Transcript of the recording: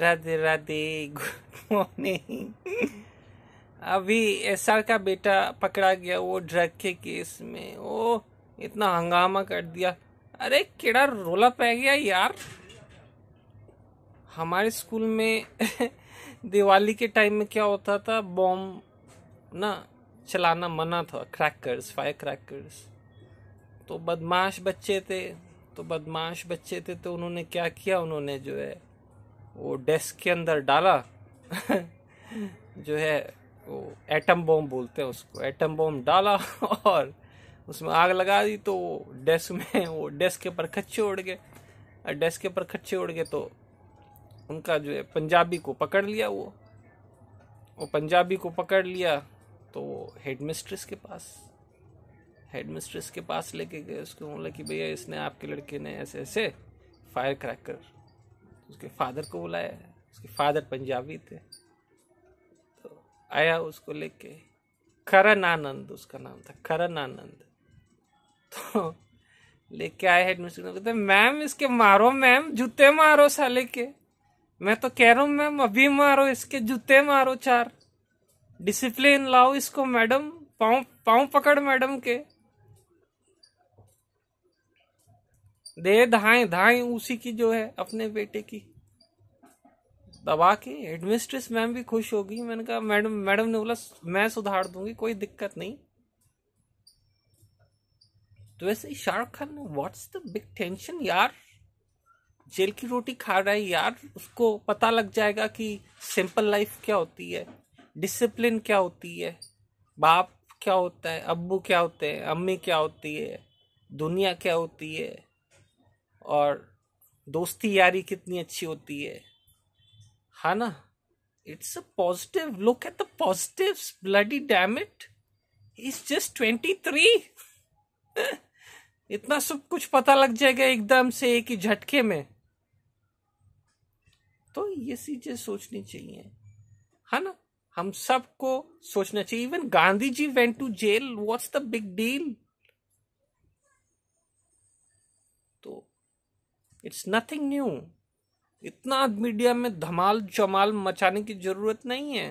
Radhe Radhe good morning अभी R का बेटा पकड़ा गया वो ड्रग के केस में ओ इतना हंगामा कर दिया अरे केड़ा रोला पै गया यार हमारे स्कूल में दिवाली के टाइम में क्या होता था बॉम्ब ना चलाना मना था क्रैकर्स फायर क्रैकर्स तो बदमाश बच्चे थे तो बदमाश बच्चे थे तो उन्होंने क्या किया उन्होंने जो है वो डेस्क के अंदर डाला जो है वो एटम बॉम्ब बोलते हैं उसको एटम बॉम्ब डाला और उसमें आग लगा दी तो डेस्क में वो डेस्क के ऊपर खच्चे उड़ गए डेस्क के ऊपर खच्चे उड़ गए तो उनका जो है पंजाबी को पकड़ लिया वो वो पंजाबी को पकड़ लिया तो वो हेड मिस्ट्रेस के पास हेड मिस्ट्रेस के पास लेके गए उसको बोला कि भैया इसने आपके लड़के ने ऐसे ऐसे फायर क्रैकर उसके फादर को बुलाया उसके फादर पंजाबी थे तो आया उसको लेके करण आनंद उसका नाम था करण आनंद तो लेके आए हेड मिस्टर ने कहते मैम इसके मारो मैम जूते मारो साले के मैं तो कह रहा हूँ मैम अभी मारो इसके जूते मारो चार डिसिप्लिन लाओ इसको मैडम पाँव पाँव पकड़ मैडम के दे धाए धाए उसी की जो है अपने बेटे की दबा के एडमिनिस्ट्रेस मैम भी खुश होगी मैंने कहा मैडम मैडम ने बोला मैं सुधार दूंगी कोई दिक्कत नहीं तो वैसे ही Shahrukh Khan what's the big tension यार जेल की रोटी खा रहा है यार उसको पता लग जाएगा कि सिंपल लाइफ क्या होती है डिसिप्लिन क्या होती है बाप क्या होता है अब्बू क्या होते हैं अम्मी क्या होती है दुनिया क्या होती है और दोस्ती यारी कितनी अच्छी होती है हा ना it's a positive look at the positive bloody damn it is just twenty three इतना सब कुछ पता लग जाएगा एकदम से एक ही झटके में तो ये चीजें सोचनी चाहिए है हाँ ना हम सबको सोचना चाहिए even Gandhi ji went to jail what's the big deal it's nothing new इतना मीडिया में धमाल चमाल मचाने की ज़रूरत नहीं है